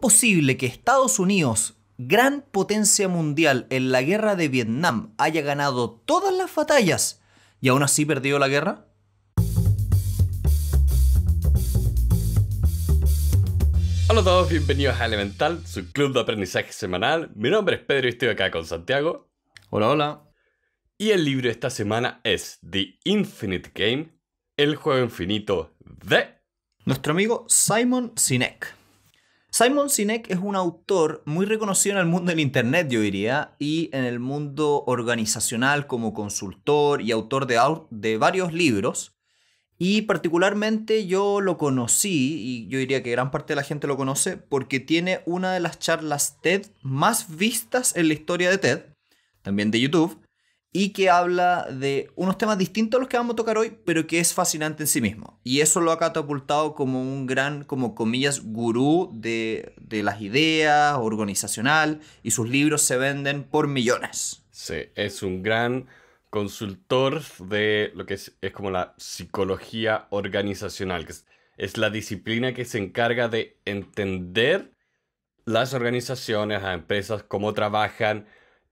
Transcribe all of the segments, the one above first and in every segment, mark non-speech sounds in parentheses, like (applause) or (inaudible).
posible que Estados Unidos, gran potencia mundial en la guerra de Vietnam, haya ganado todas las batallas y aún así perdió la guerra? Hola a todos, bienvenidos a Elemental, su club de aprendizaje semanal. Mi nombre es Pedro y estoy acá con Santiago. Hola, hola. Y el libro de esta semana es The Infinite Game, el juego infinito de... Nuestro amigo Simon Sinek. Simon Sinek es un autor muy reconocido en el mundo del Internet, yo diría, y en el mundo organizacional como consultor y autor de, de varios libros. Y particularmente yo lo conocí, y yo diría que gran parte de la gente lo conoce, porque tiene una de las charlas TED más vistas en la historia de TED, también de YouTube, y que habla de unos temas distintos a los que vamos a tocar hoy, pero que es fascinante en sí mismo. Y eso lo ha catapultado como un gran, como comillas, gurú de, las ideas, organizacional, y sus libros se venden por millones. Sí, es un gran consultor de lo que es, como la psicología organizacional, que es, es la disciplina que se encarga de entender las organizaciones, las empresas, cómo trabajan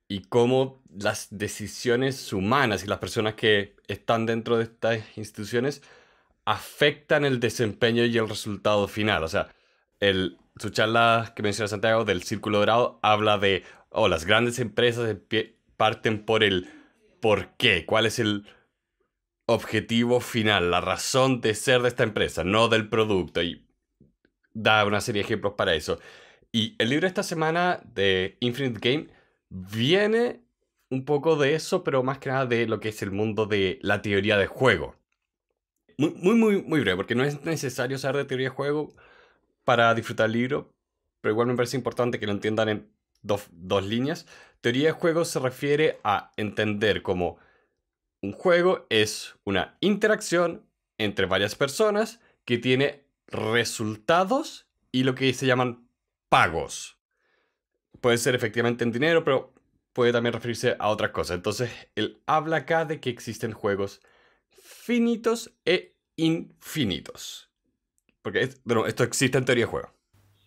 y cómo las decisiones humanas y las personas que están dentro de estas instituciones afectan el desempeño y el resultado final. O sea, el, su charla que menciona Santiago del Círculo Dorado habla de, o oh, las grandes empresas parten por el por qué, cuál es el objetivo final, la razón de ser de esta empresa, no del producto. Y da una serie de ejemplos para eso. Y el libro de esta semana de Infinite Game viene un poco de eso, pero más que nada de lo que es el mundo de la teoría de juego. Muy, muy, muy, breve, porque no es necesario saber de teoría de juego para disfrutar el libro, pero igual me parece importante que lo entiendan en dos, dos líneas. Teoría de juego se refiere a entender cómo un juego es una interacción entre varias personas que tiene resultados y lo que se llaman pagos. Puede ser efectivamente en dinero, pero puede también referirse a otras cosas. Entonces, él habla acá de que existen juegos finitos e infinitos. Porque esto existe en teoría de juego.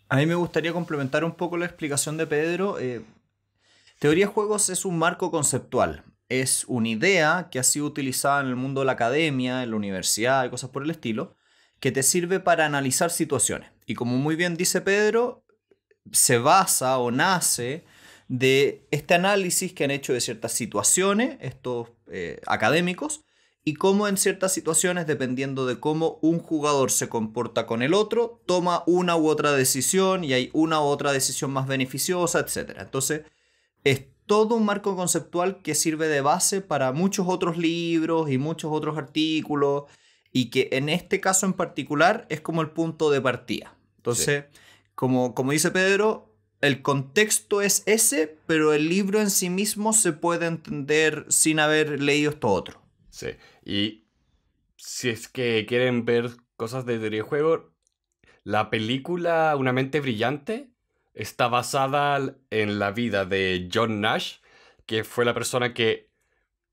A mí me gustaría complementar un poco la explicación de Pedro. Eh, teoría de juegos es un marco conceptual. Es una idea que ha sido utilizada en el mundo de la academia, en la universidad y cosas por el estilo, que te sirve para analizar situaciones. Y como muy bien dice Pedro, se basa o nace de este análisis que han hecho de ciertas situaciones, estos eh, académicos, y cómo en ciertas situaciones, dependiendo de cómo un jugador se comporta con el otro, toma una u otra decisión y hay una u otra decisión más beneficiosa, etc. Entonces, es todo un marco conceptual que sirve de base para muchos otros libros y muchos otros artículos y que en este caso en particular es como el punto de partida. Entonces, como, como dice Pedro, el contexto es ese, pero el libro en sí mismo se puede entender sin haber leído esto otro. Sí, y si es que quieren ver cosas de videojuego, la película Una mente brillante está basada en la vida de John Nash, que fue la persona que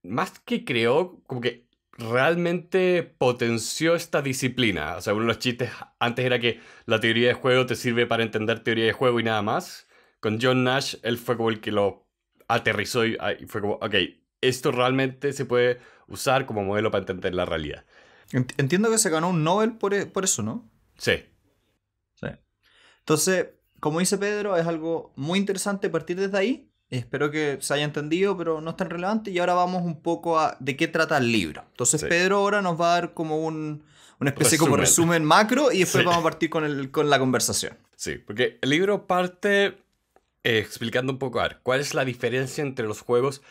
más que creó, como que realmente potenció esta disciplina. O sea, uno de los chistes antes era que la teoría de juego te sirve para entender teoría de juego y nada más. Con John Nash, él fue como el que lo aterrizó y, ah, fue como, ok, esto realmente se puede usar como modelo para entender la realidad. Entiendo que se ganó un Nobel e-, por, eso, ¿no? Sí. Sí. Entonces, como dice Pedro, es algo muy interesante partir desde ahí Espero que se haya entendido, pero no es tan relevante. Y ahora vamos un poco a de qué trata el libro. Entonces, Pedro ahora nos va a dar como un, una especie resumen. como resumen macro y después vamos a partir con, el, con la conversación. Sí, porque el libro parte eh, explicando un poco a cuál es la diferencia entre los juegos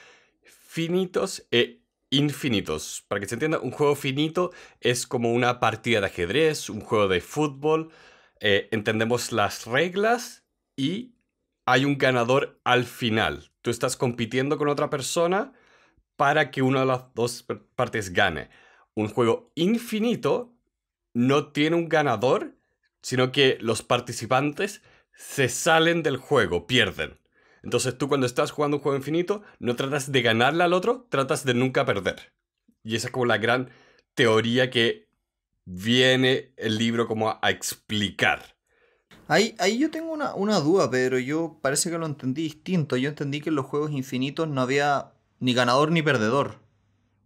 finitos e infinitos. Para que se entienda, un juego finito es como una partida de ajedrez, un juego de fútbol. Eh, entendemos las reglas y hay un ganador al final. Tú estás compitiendo con otra persona para que una de las dos partes gane. Un juego infinito no tiene un ganador, sino que los participantes se salen del juego, pierden. Entonces tú cuando estás jugando un juego infinito, no tratas de ganarle al otro, tratas de nunca perder. Y esa es como la gran teoría que viene el libro como a, a explicar. Ahí, yo tengo una, duda, Pedro. Yo parece que lo entendí distinto. Yo entendí que en los juegos infinitos no había ni ganador ni perdedor.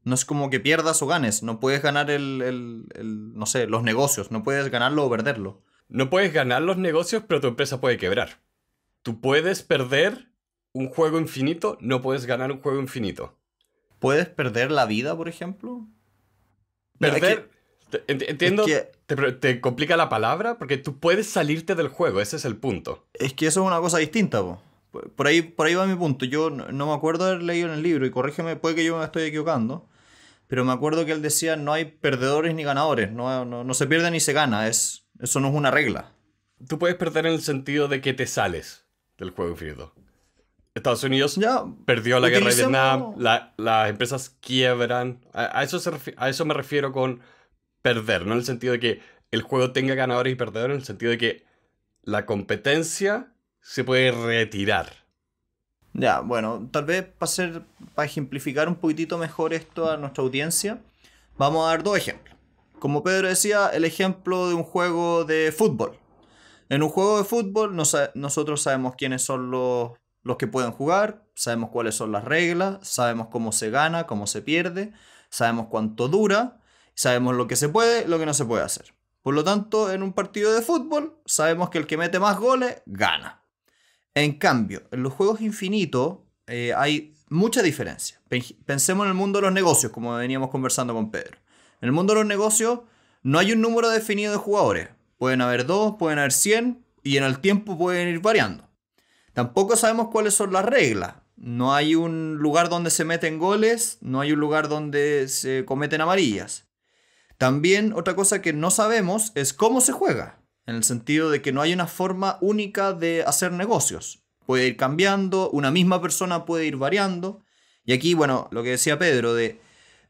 No es como que pierdas o ganes. No puedes ganar el, el, no sé, los negocios. No puedes ganarlo o perderlo. No puedes ganar los negocios, pero tu empresa puede quebrar. Tú puedes perder un juego infinito, no puedes ganar un juego infinito. ¿Puedes perder la vida, por ejemplo? Perder... Entiendo, te, complica la palabra porque tú puedes salirte del juego, ese es el punto. Es que eso es una cosa distinta, por, ahí, por ahí va mi punto. Yo no, me acuerdo de haber leído en el libro, y corrígeme, puede que yo me estoy equivocando, pero me acuerdo que él decía no hay perdedores ni ganadores, no, no, se pierde ni se gana, es, eso no es una regla. Tú puedes perder en el sentido de que te sales del juego infinito. Estados Unidos ya, perdió la guerra de Vietnam, las empresas quiebran. A, eso a eso me refiero con perder, no en el sentido de que el juego tenga ganadores y perdedores, en el sentido de que la competencia se puede retirar. Ya, bueno, tal vez para, ser, para ejemplificar un poquitito mejor esto a nuestra audiencia, vamos a dar dos ejemplos. Como Pedro decía, el ejemplo de un juego de fútbol. En un juego de fútbol nos, nosotros sabemos quiénes son los, los que pueden jugar, sabemos cuáles son las reglas, sabemos cómo se gana, cómo se pierde, sabemos cuánto dura, Sabemos lo que se puede, lo que no se puede hacer. Por lo tanto, en un partido de fútbol, sabemos que el que mete más goles gana. En cambio, en los juegos infinitos eh, hay mucha diferencia. Pensemos en el mundo de los negocios, como veníamos conversando con Pedro. En el mundo de los negocios no hay un número definido de jugadores. Pueden haber dos, pueden haber 100 y en el tiempo pueden ir variando. Tampoco sabemos cuáles son las reglas. No hay un lugar donde se meten goles, no hay un lugar donde se cometen amarillas. También otra cosa que no sabemos es cómo se juega, en el sentido de que no hay una forma única de hacer negocios. Puede ir cambiando, una misma persona puede ir variando. Y aquí, bueno, lo que decía Pedro, de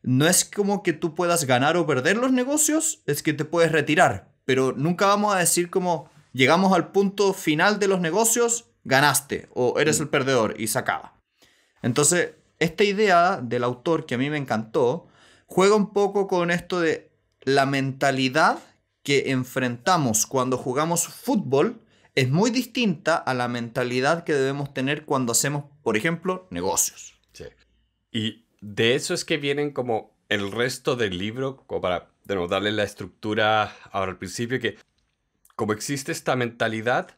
no es como que tú puedas ganar o perder los negocios, es que te puedes retirar. Pero nunca vamos a decir como llegamos al punto final de los negocios, ganaste o eres el perdedor y se acaba. Entonces, esta idea del autor que a mí me encantó, juega un poco con esto de la mentalidad que enfrentamos cuando jugamos fútbol es muy distinta a la mentalidad que debemos tener cuando hacemos, por ejemplo, negocios. Y de eso es que vienen como el resto del libro, como para de darle la estructura ahora al principio, que como existe esta mentalidad,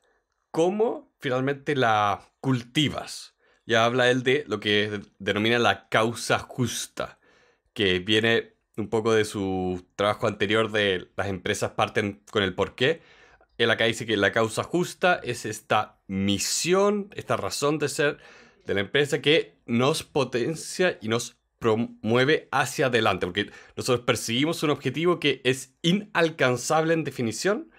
¿cómo finalmente la cultivas? Ya habla él de lo que denomina la causa justa, que viene un poco de su trabajo anterior de las empresas parten con el porqué. Él acá dice que la causa justa es esta misión, esta razón de ser de la empresa que nos potencia y nos promueve hacia adelante, porque nosotros perseguimos un objetivo que es inalcanzable en definición,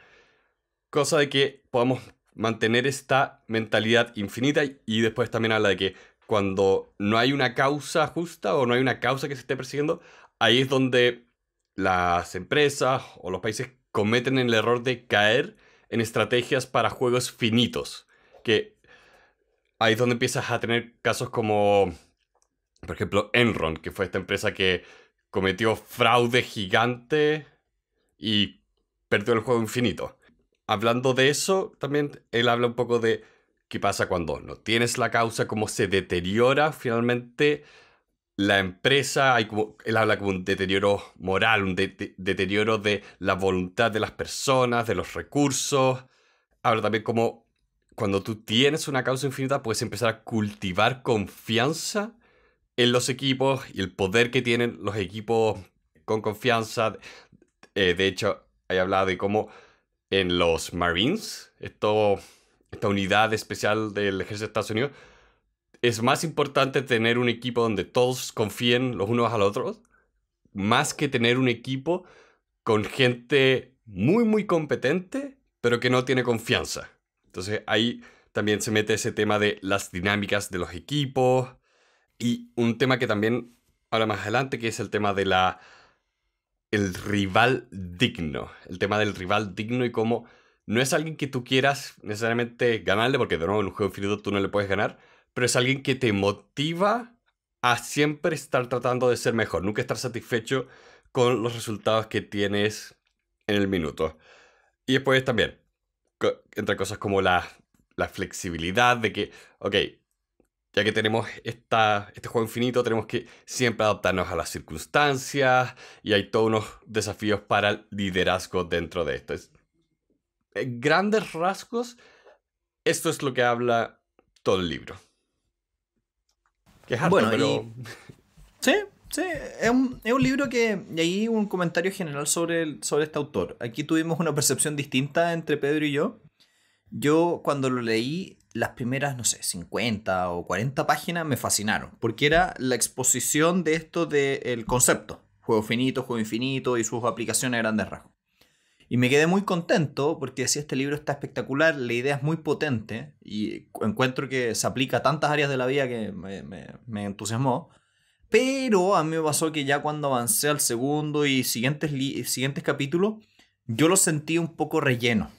cosa de que podamos mantener esta mentalidad infinita y después también habla de que cuando no hay una causa justa o no hay una causa que se esté persiguiendo, ahí es donde las empresas o los países cometen el error de caer en estrategias para juegos finitos, que ahí es donde empiezas a tener casos como, por ejemplo, Enron, que fue esta empresa que cometió fraude gigante y perdió el juego infinito. Hablando de eso, también él habla un poco de qué pasa cuando no tienes la causa, cómo se deteriora finalmente la empresa, él habla como un deterioro moral, un deterioro de la voluntad de las personas, de los recursos. Habla también como cuando tú tienes una causa infinita puedes empezar a cultivar confianza en los equipos y el poder que tienen los equipos con confianza. Eh, de hecho, hay hablado de cómo en los Marines, esto, esta unidad especial del ejército de Estados Unidos, es más importante tener un equipo donde todos confíen los unos a los otros, más que tener un equipo con gente muy, muy competente, pero que no tiene confianza. Entonces ahí también se mete ese tema de las dinámicas de los equipos y un tema que también habla más adelante, que es el tema de la el rival digno, el tema del rival digno y cómo no es alguien que tú quieras necesariamente ganarle, porque de nuevo en un juego infinito tú no le puedes ganar, pero es alguien que te motiva a siempre estar tratando de ser mejor, nunca estar satisfecho con los resultados que tienes en el minuto. Y después también, entre cosas como la, flexibilidad de que, ok, ya que tenemos este juego infinito, tenemos que siempre adaptarnos a las circunstancias y hay todos unos desafíos para el liderazgo dentro de esto. Es, grandes rasgos, esto es lo que habla todo el libro bueno, pero... (laughs) Sí, sí, es un, libro que... Y ahí un comentario general sobre, sobre este autor. Aquí tuvimos una percepción distinta entre Pedro y yo. Yo cuando lo leí, las primeras, no sé, 50 o 40 páginas me fascinaron, porque era la exposición de esto del concepto. Juego finito, juego infinito y sus aplicaciones a grandes rasgos. Y me quedé muy contento porque decía, este libro está espectacular, la idea es muy potente y encuentro que se aplica a tantas áreas de la vida que me, me, entusiasmó. Pero a mí me pasó que ya cuando avancé al segundo y siguientes, siguientes capítulos, yo lo sentí un poco relleno.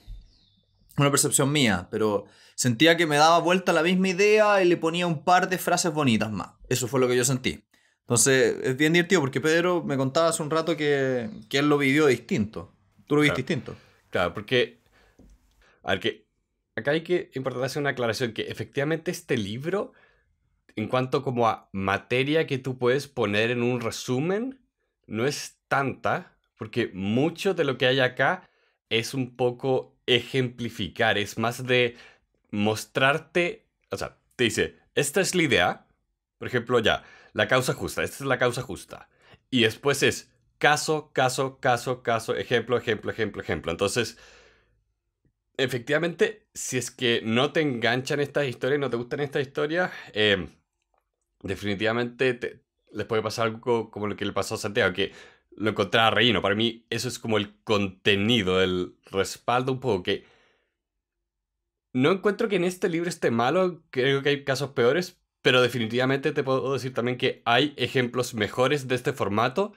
Una percepción mía, pero sentía que me daba vuelta la misma idea y le ponía un par de frases bonitas más. Eso fue lo que yo sentí. Entonces, es bien divertido porque Pedro me contaba hace un rato que, que él lo vivió distinto distinto. Claro, porque. A ver, que acá hay que importante hacer una aclaración: que efectivamente este libro, en cuanto como a materia que tú puedes poner en un resumen, no es tanta, porque mucho de lo que hay acá es un poco ejemplificar, es más de mostrarte, o sea, te dice, esta es la idea, por ejemplo, ya, la causa justa, esta es la causa justa. Y después es, caso, caso, caso, caso, ejemplo, ejemplo, ejemplo, ejemplo. Entonces, efectivamente, si es que no te enganchan estas historias, no te gustan estas historias, em, definitivamente les puede pasar algo como lo que le pasó a Santiago, que lo encontraba relleno. Para mí, eso es como el contenido, el respaldo un poco que... No encuentro que en este libro esté malo, creo que hay casos peores, pero definitivamente te puedo decir también que hay ejemplos mejores de este formato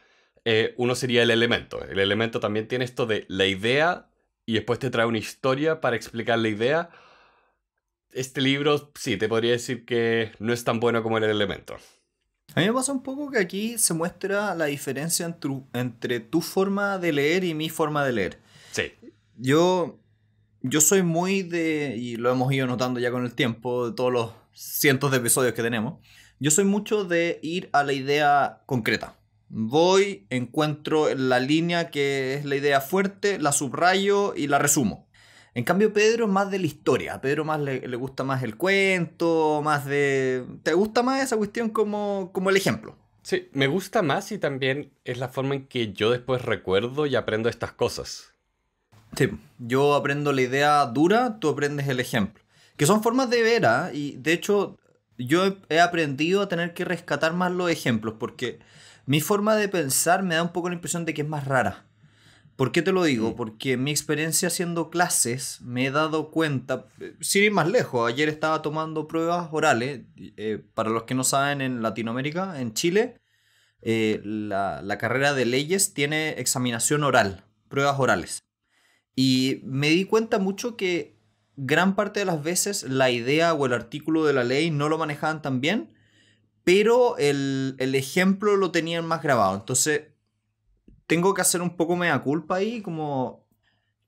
eh, uno sería el elemento. El elemento también tiene esto de la idea y después te trae una historia para explicar la idea. Este libro, sí, te podría decir que no es tan bueno como el elemento. A mí me pasa un poco que aquí se muestra la diferencia entre, tu forma de leer y mi forma de leer. Sí. Yo, yo soy muy de, y lo hemos ido notando ya con el tiempo, de todos los cientos de episodios que tenemos, yo soy mucho de ir a la idea concreta. Voy, encuentro la línea que es la idea fuerte, la subrayo y la resumo. En cambio, Pedro es más de la historia. A Pedro más le, gusta más el cuento, más de. ¿Te gusta más esa cuestión como, como el ejemplo? Sí, me gusta más y también es la forma en que yo después recuerdo y aprendo estas cosas. Sí, yo aprendo la idea dura, tú aprendes el ejemplo. Que son formas de ver, ¿ah? y de hecho, yo he aprendido a tener que rescatar más los ejemplos, porque mi forma de pensar me da un poco la impresión de que es más rara. ¿Por qué te lo digo? Porque mi experiencia haciendo clases me he dado cuenta, eh, sin ir más lejos, ayer estaba tomando pruebas orales, eh, para los que no saben, en Latinoamérica, en Chile, eh, la, la, carrera de leyes tiene examinación oral, pruebas orales. Y me di cuenta mucho que gran parte de las veces la idea o el artículo de la ley no lo manejaban tan bien pero el, el, ejemplo lo tenían más grabado. Entonces, tengo que hacer un poco mea culpa ahí, como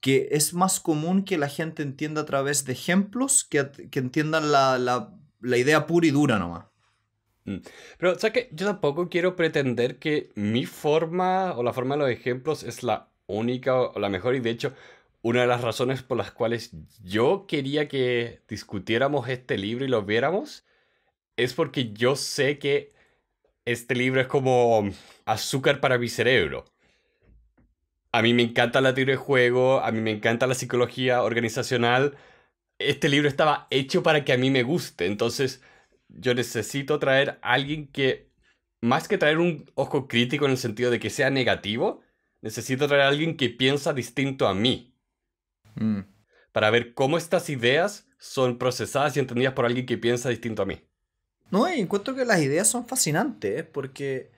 que es más común que la gente entienda a través de ejemplos que, que entiendan la, la, la, idea pura y dura nomás. Mm. Pero, ¿sabes qué? que yo tampoco quiero pretender que mi forma o la forma de los ejemplos es la única o la mejor y de hecho una de las razones por las cuales yo quería que discutiéramos este libro y lo viéramos es porque yo sé que este libro es como azúcar para mi cerebro. A mí me encanta la tiro de juego, a mí me encanta la psicología organizacional. Este libro estaba hecho para que a mí me guste, entonces yo necesito traer a alguien que, más que traer un ojo crítico en el sentido de que sea negativo, necesito traer a alguien que piensa distinto a mí. Mm. Para ver cómo estas ideas son procesadas y entendidas por alguien que piensa distinto a mí. No, y encuentro que las ideas son fascinantes, ¿eh? porque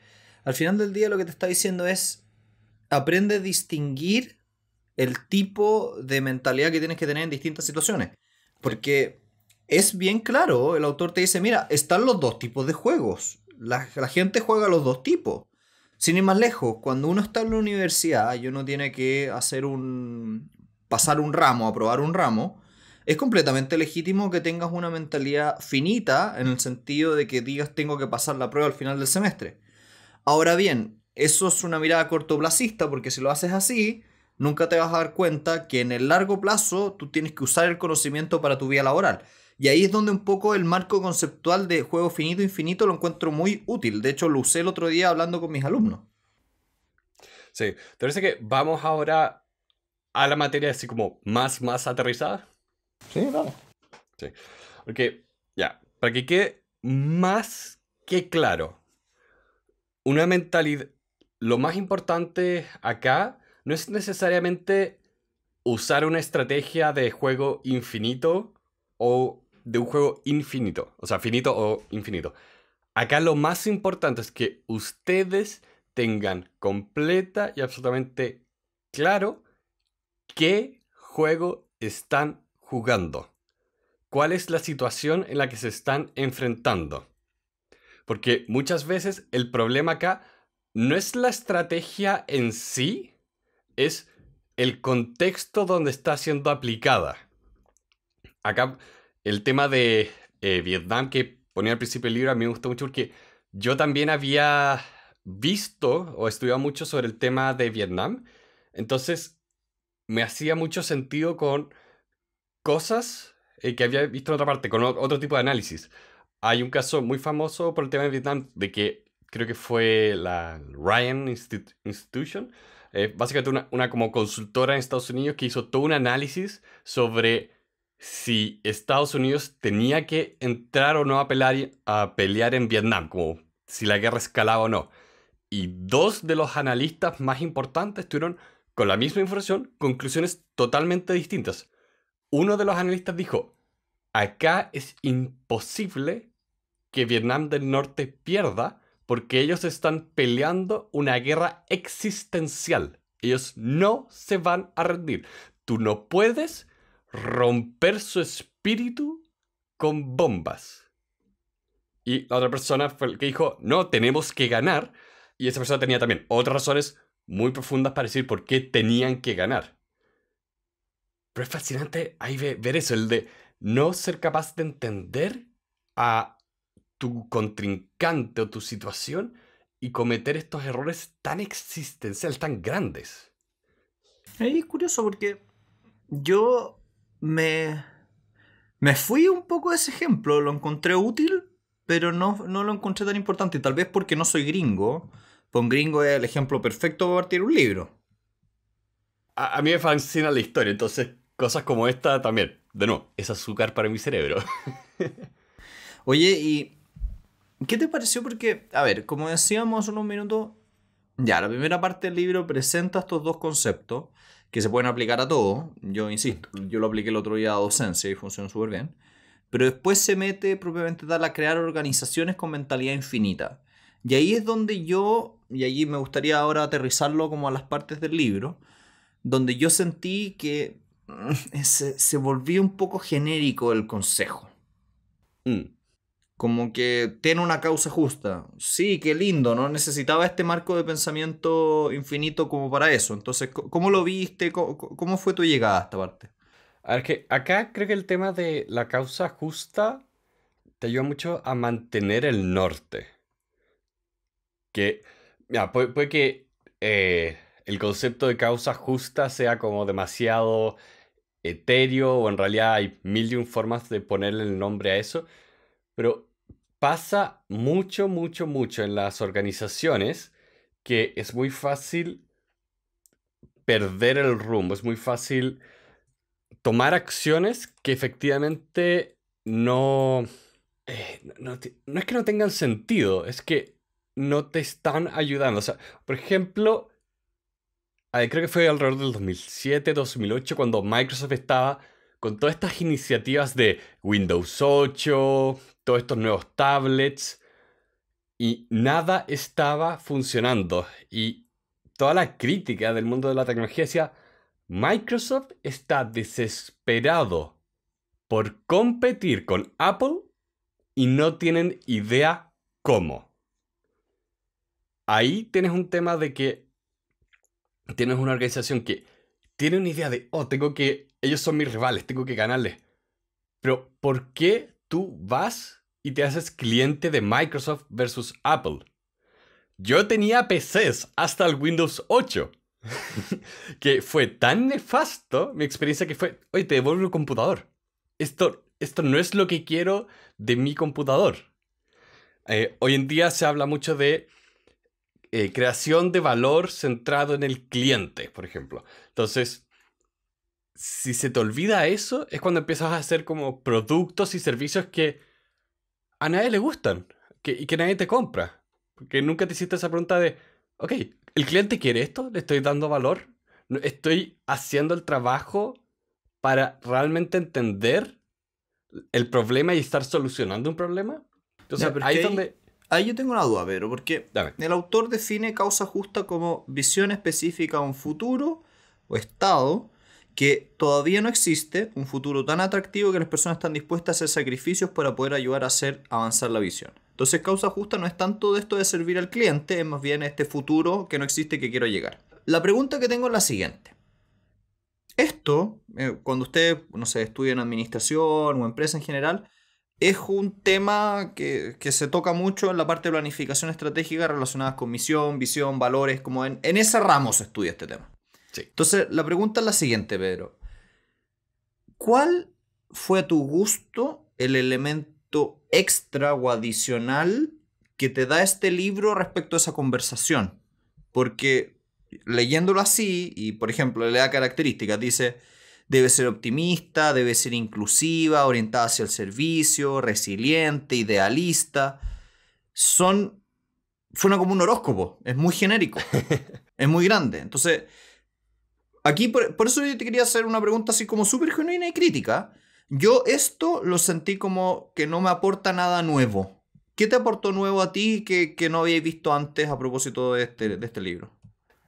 al final del día lo que te está diciendo es, aprende a distinguir el tipo de mentalidad que tienes que tener en distintas situaciones. Porque es bien claro, el autor te dice, mira, están los dos tipos de juegos. La, gente juega los dos tipos. Sin ir más lejos, cuando uno está en la universidad y uno tiene que hacer un... pasar un ramo, aprobar un ramo, es completamente legítimo que tengas una mentalidad finita en el sentido de que digas tengo que pasar la prueba al final del semestre. Ahora bien, eso es una mirada cortoplacista porque si lo haces así, nunca te vas a dar cuenta que en el largo plazo tú tienes que usar el conocimiento para tu vida laboral. Y ahí es donde un poco el marco conceptual de juego finito infinito lo encuentro muy útil. De hecho, lo usé el otro día hablando con mis alumnos. Sí, te parece que vamos ahora a la materia así como más, más aterrizada. Sí, vale. Sí. Porque, ya, para que quede más que claro, una mentalidad. Lo más importante acá no es necesariamente usar una estrategia de juego infinito o de un juego infinito, o sea, finito o infinito. Acá lo más importante es que ustedes tengan completa y absolutamente claro qué juego están jugando? ¿Cuál es la situación en la que se están enfrentando? Porque muchas veces el problema acá no es la estrategia en sí, es el contexto donde está siendo aplicada. Acá el tema de eh, Vietnam que ponía al principio del libro a mí me gustó mucho porque yo también había visto o estudiado mucho sobre el tema de Vietnam. Entonces me hacía mucho sentido con cosas eh, que había visto en otra parte, con otro tipo de análisis. Hay un caso muy famoso por el tema de Vietnam, de que creo que fue la Ryan Institution, eh, básicamente una, una, como consultora en Estados Unidos que hizo todo un análisis sobre si Estados Unidos tenía que entrar o no a pelear, a pelear en Vietnam, como si la guerra escalaba o no. Y dos de los analistas más importantes tuvieron, con la misma información, conclusiones totalmente distintas uno de los analistas dijo, acá es imposible que Vietnam del Norte pierda porque ellos están peleando una guerra existencial. Ellos no se van a rendir. Tú no puedes romper su espíritu con bombas. Y la otra persona fue el que dijo, no, tenemos que ganar. Y esa persona tenía también otras razones muy profundas para decir por qué tenían que ganar. Pero es fascinante ahí ver eso, el de no ser capaz de entender a tu contrincante o tu situación y cometer estos errores tan existenciales, tan grandes. Ahí es curioso porque yo me, me fui un poco de ese ejemplo, lo encontré útil, pero no, no lo encontré tan importante, tal vez porque no soy gringo. Pues un gringo es el ejemplo perfecto para partir un libro a, mí me fascina la historia, entonces cosas como esta también, de nuevo, es azúcar para mi cerebro. (laughs) Oye, ¿y qué te pareció? Porque, a ver, como decíamos hace unos minutos, ya, la primera parte del libro presenta estos dos conceptos que se pueden aplicar a todo. Yo insisto, yo lo apliqué el otro día a docencia y funcionó súper bien. Pero después se mete propiamente tal a crear organizaciones con mentalidad infinita. Y ahí es donde yo, y allí me gustaría ahora aterrizarlo como a las partes del libro, donde yo sentí que mm, se, se volvió un poco genérico el consejo. Mm. Como que tiene una causa justa. Sí, qué lindo, ¿no? Necesitaba este marco de pensamiento infinito como para eso. Entonces, ¿cómo lo viste? ¿Cómo, fue tu llegada a esta parte? A ver, que acá creo que el tema de la causa justa te ayuda mucho a mantener el norte. Que, mira, puede, que eh, el concepto de causa justa sea como demasiado etéreo o en realidad hay mil y un formas de ponerle el nombre a eso, pero pasa mucho, mucho, mucho en las organizaciones que es muy fácil perder el rumbo, es muy fácil tomar acciones que efectivamente no, eh, no, no es que no tengan sentido, es que no te están ayudando. O sea, por ejemplo, Ah, creo que fue alrededor del 2007, 2008, cuando Microsoft estaba con todas estas iniciativas de Windows 8, todos estos nuevos tablets, y nada estaba funcionando. Y toda la crítica del mundo de la tecnología decía, Microsoft está desesperado por competir con Apple y no tienen idea cómo. Ahí tienes un tema de que tienes una organización que tiene una idea de, oh, tengo que, ellos son mis rivales, tengo que ganarles. Pero, ¿por qué tú vas y te haces cliente de Microsoft versus Apple? Yo tenía PCs hasta el Windows 8. (laughs) que fue tan nefasto mi experiencia que fue, oye, te devuelvo el computador. Esto, esto no es lo que quiero de mi computador. Eh, hoy en día se habla mucho de eh, creación de valor centrado en el cliente, por ejemplo. Entonces, si se te olvida eso, es cuando empiezas a hacer como productos y servicios que a nadie le gustan y que nadie te compra. Porque nunca te hiciste esa pregunta de, ok, ¿el cliente quiere esto? ¿Le estoy dando valor? ¿Estoy haciendo el trabajo para realmente entender el problema y estar solucionando un problema? Entonces, ahí es donde... Ahí yo tengo una duda, Pedro, porque el autor define causa justa como visión específica a un futuro o estado que todavía no existe, un futuro tan atractivo que las personas están dispuestas a hacer sacrificios para poder ayudar a hacer avanzar la visión. Entonces causa justa no es tanto de esto de servir al cliente, es más bien este futuro que no existe que quiero llegar. La pregunta que tengo es la siguiente. Esto, eh, cuando usted, no sé, en administración o empresa en general, es un tema que, se toca mucho en la parte de planificación estratégica relacionada con misión, visión, valores, como en, ese ramo se estudia este tema. Entonces, la pregunta es la siguiente, Pedro. ¿Cuál fue a tu gusto el elemento extra o adicional que te da este libro respecto a esa conversación? Porque leyéndolo así, y por ejemplo, le da características, dice Debe ser optimista, debe ser inclusiva, orientada hacia el servicio, resiliente, idealista. Son. Suena como un horóscopo, es muy genérico, (laughs) es muy grande. Entonces, aquí, por, eso yo te quería hacer una pregunta así como súper genuina y crítica. Yo esto lo sentí como que no me aporta nada nuevo. ¿Qué te aportó nuevo a ti que, no habías visto antes a propósito de este, de este libro?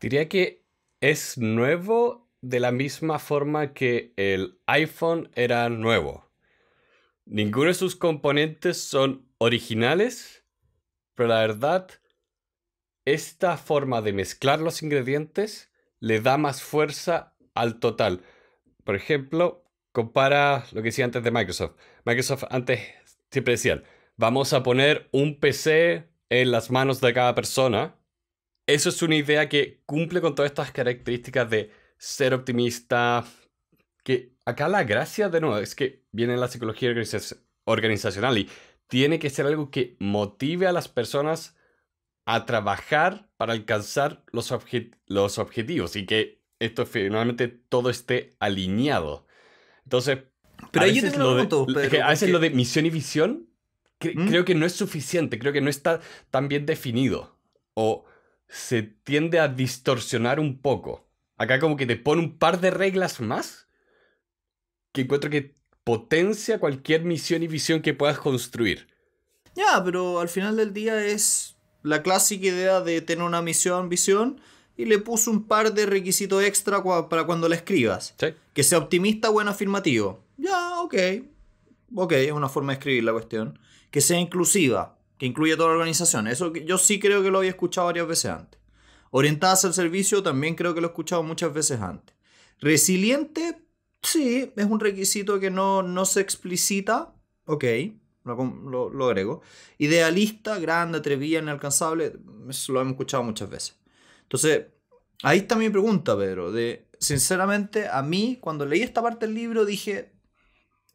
Diría que es nuevo de la misma forma que el iPhone era nuevo. Ninguno de sus componentes son originales, pero la verdad, esta forma de mezclar los ingredientes le da más fuerza al total. Por ejemplo, compara lo que decía antes de Microsoft. Microsoft antes siempre decían, vamos a poner un PC en las manos de cada persona. Eso es una idea que cumple con todas estas características de ser optimista, que acá la gracia de nuevo es que viene la psicología organizacional y tiene que ser algo que motive a las personas a trabajar para alcanzar los, objetivos y que esto finalmente todo esté alineado. Entonces, pero a veces, lo, de, misión y visión ¿Mm? creo que no es suficiente, creo que no está tan bien definido o se tiende a distorsionar un poco. Acá como que te pone un par de reglas más que encuentro que potencia cualquier misión y visión que puedas construir. Ya, pero al final del día es la clásica idea de tener una misión, visión, y le puso un par de requisitos extra para cuando la escribas. Que sea optimista, bueno, afirmativo. Ya, ok. Ok, es una forma de escribir la cuestión. Que sea inclusiva, que incluya toda la organización. Eso yo sí creo que lo había escuchado varias veces antes. Orientadas al servicio, también creo que lo he escuchado muchas veces antes. Resiliente, sí, es un requisito que no, no se explicita. Ok, lo, lo, agrego. Idealista, grande, atrevida, inalcanzable, eso lo hemos escuchado muchas veces. Entonces, ahí está mi pregunta, Pedro. De, sinceramente, a mí, cuando leí esta parte del libro, dije,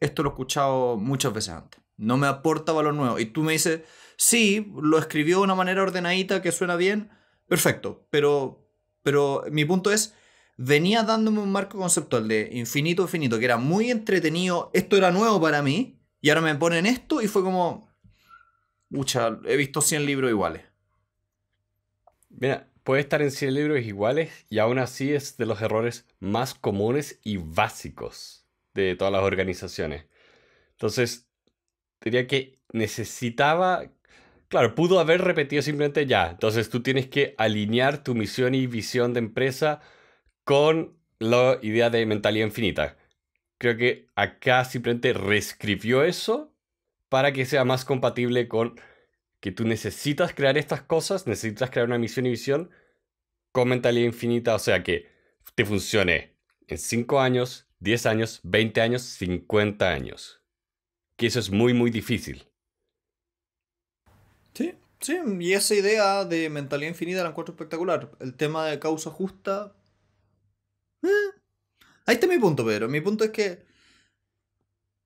esto lo he escuchado muchas veces antes. No me aporta valor nuevo. Y tú me dices, sí, lo escribió de una manera ordenadita que suena bien, Perfecto, pero, pero mi punto es, venía dándome un marco conceptual de infinito, finito, que era muy entretenido, esto era nuevo para mí, y ahora me ponen esto y fue como, mucha, he visto 100 libros iguales. Mira, puede estar en 100 libros iguales y aún así es de los errores más comunes y básicos de todas las organizaciones. Entonces, diría que necesitaba Claro, pudo haber repetido simplemente ya. Entonces tú tienes que alinear tu misión y visión de empresa con la idea de mentalidad infinita. Creo que acá simplemente reescribió eso para que sea más compatible con que tú necesitas crear estas cosas, necesitas crear una misión y visión con mentalidad infinita, o sea que te funcione en 5 años, 10 años, 20 años, 50 años. Que eso es muy, muy difícil. Sí, sí, y esa idea de mentalidad infinita la encuentro espectacular. El tema de causa justa. Eh, ahí está mi punto, Pedro. Mi punto es que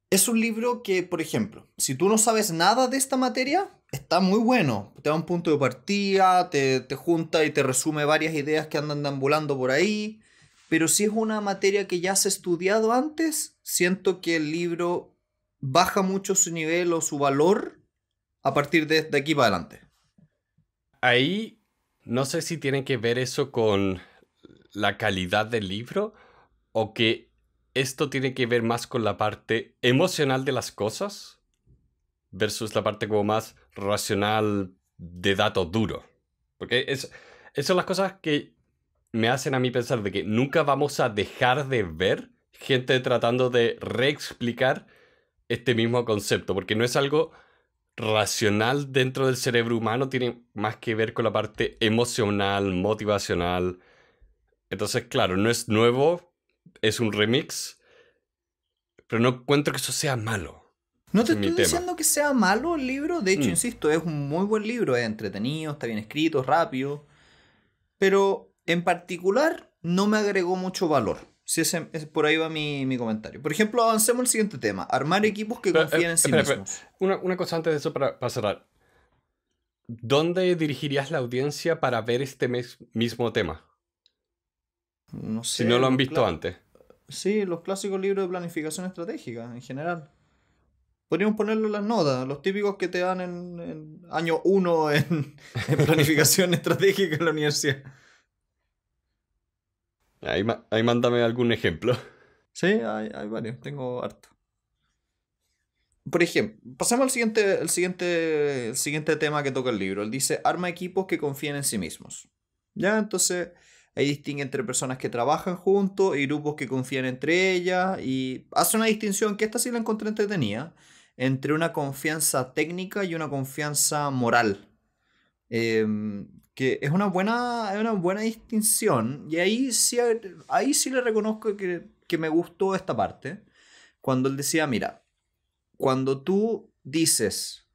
es un libro que, por ejemplo, si tú no sabes nada de esta materia, está muy bueno. Te da un punto de partida, te, te junta y te resume varias ideas que andan deambulando por ahí. Pero si es una materia que ya has estudiado antes, siento que el libro baja mucho su nivel o su valor a partir de, de aquí para adelante. Ahí no sé si tiene que ver eso con la calidad del libro o que esto tiene que ver más con la parte emocional de las cosas versus la parte como más racional de datos duro. Porque es, esas son las cosas que me hacen a mí pensar de que nunca vamos a dejar de ver gente tratando de reexplicar este mismo concepto, porque no es algo racional dentro del cerebro humano tiene más que ver con la parte emocional, motivacional. Entonces, claro, no es nuevo, es un remix, pero no encuentro que eso sea malo. No te estoy diciendo que sea malo el libro, de hecho, mm. insisto, es un muy buen libro, es entretenido, está bien escrito, rápido, pero en particular no me agregó mucho valor. Sí ese, por ahí va mi, mi, comentario. Por ejemplo, avancemos al siguiente tema. Armar equipos que eh, confíen en sí mismos. Una, una, cosa antes de eso para, para, cerrar. ¿Dónde dirigirías la audiencia para ver este mismo tema? No sé. Si no lo han visto antes. Sí, los clásicos libros de planificación estratégica en general. Podríamos ponerlo en las notas, los típicos que te dan en, año uno en (laughs) planificación estratégica en la universidad. Ahí, mándame algún ejemplo. Sí, hay, hay varios, tengo harto. Por ejemplo, pasamos al siguiente, el siguiente, el siguiente tema que toca el libro. Él dice, arma equipos que confíen en sí mismos. Ya, entonces ahí distingue entre personas que trabajan juntos y grupos que confían entre ellas y hace una distinción que esta sí la encontré entretenida entre una confianza técnica y una confianza moral. Em, que es una buena, una buena distinción. Y ahí sí, ahí sí le reconozco que, me gustó esta parte. Cuando él decía, mira, cuando tú dices,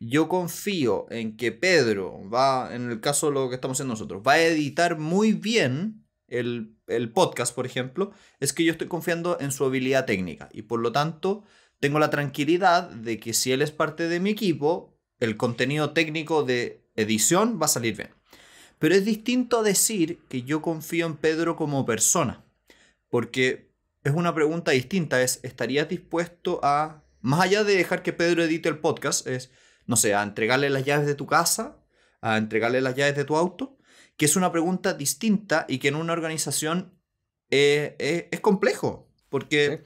yo confío en que Pedro va, en el caso de lo que estamos haciendo nosotros, va a editar muy bien el, podcast, por ejemplo, es que yo estoy confiando en su habilidad técnica y por lo tanto tengo la tranquilidad de que si él es parte de mi equipo, el contenido técnico de edición va a salir bien. Pero es distinto decir que yo confío en Pedro como persona, porque es una pregunta distinta, es, ¿estarías dispuesto a, más allá de dejar que Pedro edite el podcast, es, no sé, a entregarle las llaves de tu casa, a entregarle las llaves de tu auto? Que es una pregunta distinta y que en una organización eh, eh, es complejo, porque...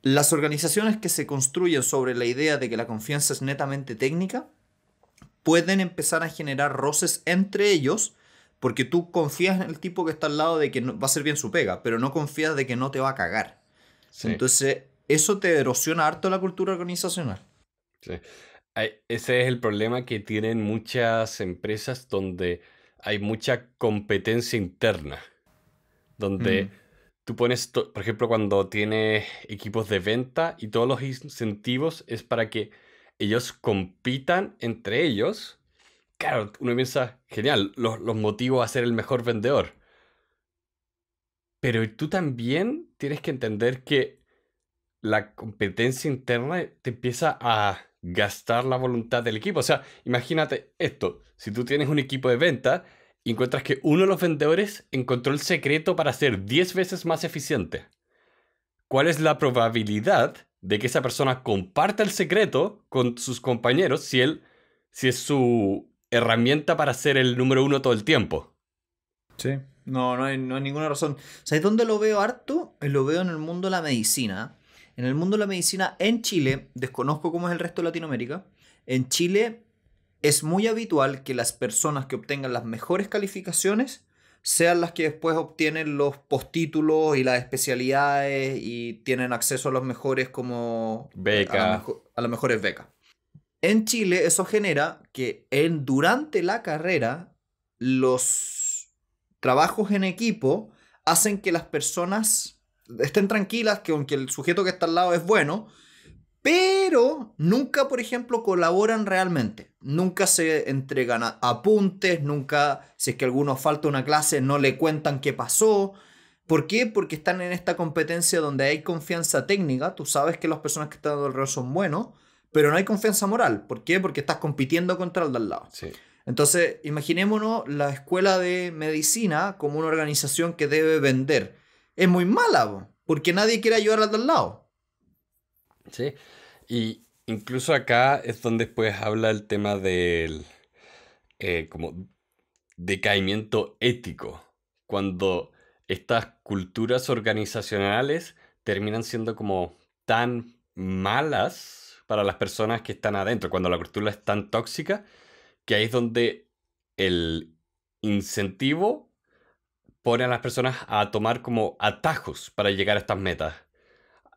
Las organizaciones que se construyen sobre la idea de que la confianza es netamente técnica pueden empezar a generar roces entre ellos porque tú confías en el tipo que está al lado de que va a ser bien su pega, pero no confías de que no te va a cagar. Entonces, eso te erosiona harto la cultura organizacional. Ese es el problema que tienen muchas empresas donde hay mucha competencia interna. Donde tú pones, por ejemplo, cuando tienes equipos de venta y todos los incentivos es para que ellos compitan entre ellos, claro, uno piensa, genial, los, motivos a ser el mejor vendedor. Pero tú también tienes que entender que la competencia interna te empieza a gastar la voluntad del equipo. O sea, imagínate esto, si tú tienes un equipo de venta y encuentras que uno de los vendedores encontró el secreto para ser 10 veces más eficiente, ¿cuál es la probabilidad de que esa persona comparta el secreto con sus compañeros si él, si es su herramienta para ser el número uno todo el tiempo. Sí, no, no hay, no hay ninguna razón. ¿Sabes dónde lo veo harto? Eh, lo veo en el mundo de la medicina. En el mundo de la medicina en Chile, desconozco cómo es el resto de Latinoamérica, en Chile es muy habitual que las personas que obtengan las mejores calificaciones sean las que después obtienen los postítulos y las especialidades y tienen acceso a los mejores como a, las mejores becas. En Chile eso genera que en, durante la carrera los trabajos en equipo hacen que las personas estén tranquilas que aunque el sujeto que está al lado es bueno, pero nunca, por ejemplo, colaboran realmente. Nunca se entregan apuntes, nunca, si es que alguno falta una clase, no le cuentan qué pasó. ¿Por qué? Porque están en esta competencia donde hay confianza técnica, tú sabes que las personas que están alrededor son buenos, pero no hay confianza moral. ¿Por qué? Porque estás compitiendo contra el de al lado. Entonces, imaginémonos la escuela de medicina como una organización que debe vender. Es muy mala, porque nadie quiere ayudar al de al lado. Sí. Y incluso acá es donde después pues, habla el tema del eh, como decaimiento ético. Cuando estas culturas organizacionales terminan siendo como tan malas para las personas que están adentro, cuando la cultura es tan tóxica, que ahí es donde el incentivo pone a las personas a tomar como atajos para llegar a estas metas.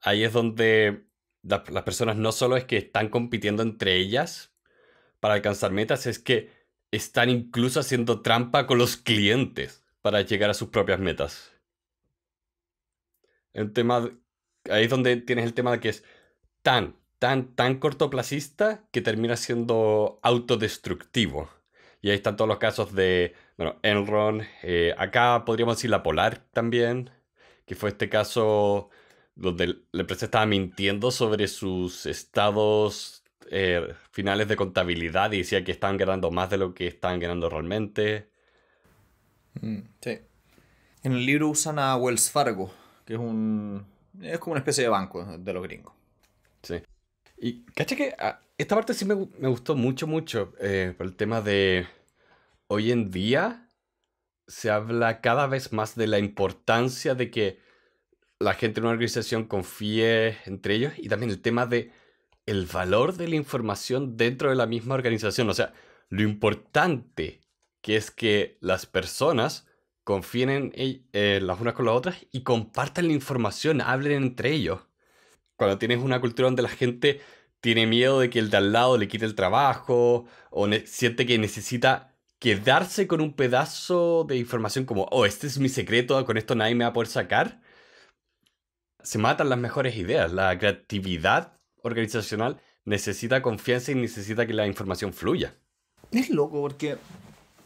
Ahí es donde las personas no solo es que están compitiendo entre ellas para alcanzar metas, es que están incluso haciendo trampa con los clientes para llegar a sus propias metas. El tema, ahí es donde tienes el tema de que es tan, tan, tan cortoplacista que termina siendo autodestructivo. Y ahí están todos los casos de, bueno, Enron, eh, acá podríamos decir la Polar también, que fue este caso donde la empresa estaba mintiendo sobre sus estados eh, finales de contabilidad y decía que estaban ganando más de lo que estaban ganando realmente. Mm, sí. En el libro usan a Wells Fargo, que es un. es como una especie de banco de los gringos. Sí. Y caché que ah, esta parte sí me, gustó mucho, mucho. Eh, por el tema de. Hoy en día se habla cada vez más de la importancia de que la gente en una organización confíe entre ellos y también el tema de el valor de la información dentro de la misma organización. O sea, lo importante que es que las personas confíen eh, las unas con las otras y compartan la información, hablen entre ellos. Cuando tienes una cultura donde la gente tiene miedo de que el de al lado le quite el trabajo o siente que necesita quedarse con un pedazo de información como, oh, este es mi secreto, con esto nadie me va a poder sacar, se matan las mejores ideas. La creatividad organizacional necesita confianza y necesita que la información fluya. Es loco porque,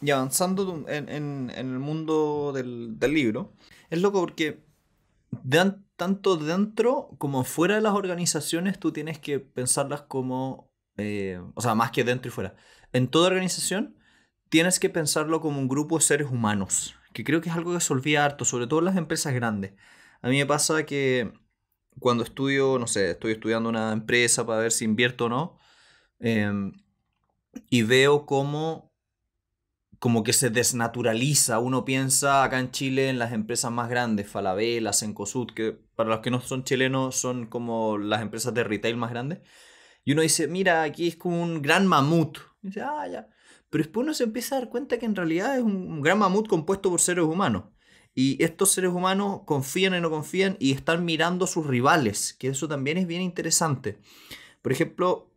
y avanzando en, el mundo del, libro, es loco porque tanto dentro como fuera de las organizaciones tú tienes que pensarlas como, eh, o sea, más que dentro y fuera. En toda organización tienes que pensarlo como un grupo de seres humanos, que creo que es algo que se olvida harto, sobre todo en las empresas grandes. A mí me pasa que cuando estudio, no sé, estoy estudiando una empresa para ver si invierto o no, em, y veo cómo como que se desnaturaliza. Uno piensa acá en Chile en las empresas más grandes, Falabella, Cencosud, que para los que no son chilenos son como las empresas de retail más grandes. Y uno dice, mira, aquí es como un gran mamut. dice, ah, ya. Pero después uno se empieza a dar cuenta que en realidad es un gran mamut compuesto por seres humanos. Y estos seres humanos confían y no confían y están mirando a sus rivales, que eso también es bien interesante. Por ejemplo,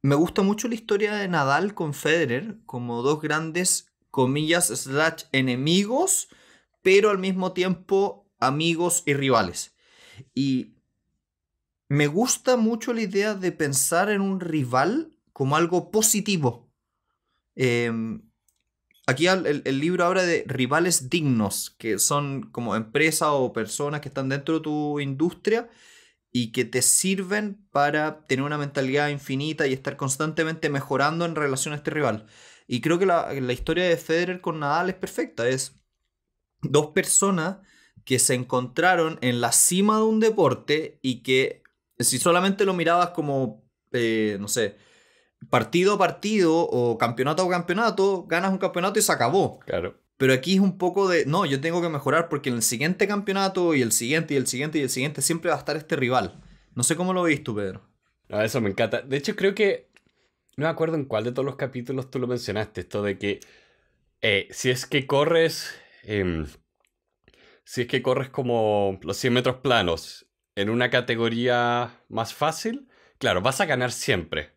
me gusta mucho la historia de Nadal con Federer como dos grandes, comillas, slash, enemigos, pero al mismo tiempo amigos y rivales. Y me gusta mucho la idea de pensar en un rival como algo positivo. Em, Aquí el, libro habla de rivales dignos, que son como empresas o personas que están dentro de tu industria y que te sirven para tener una mentalidad infinita y estar constantemente mejorando en relación a este rival. Y creo que la, historia de Federer con Nadal es perfecta. Es dos personas que se encontraron en la cima de un deporte y que si solamente lo mirabas como, eh, no sé, partido a partido o campeonato a campeonato, ganas un campeonato y se acabó. Claro. Pero aquí es un poco de, no, yo tengo que mejorar porque en el siguiente campeonato y el siguiente y el siguiente y el siguiente siempre va a estar este rival. No sé cómo lo veis tú, Pedro. eso me encanta. De hecho, creo que, no me acuerdo en cuál de todos los capítulos tú lo mencionaste, esto de que eh, si es que corres, em, si es que corres como los 100 metros planos en una categoría más fácil, claro, vas a ganar siempre.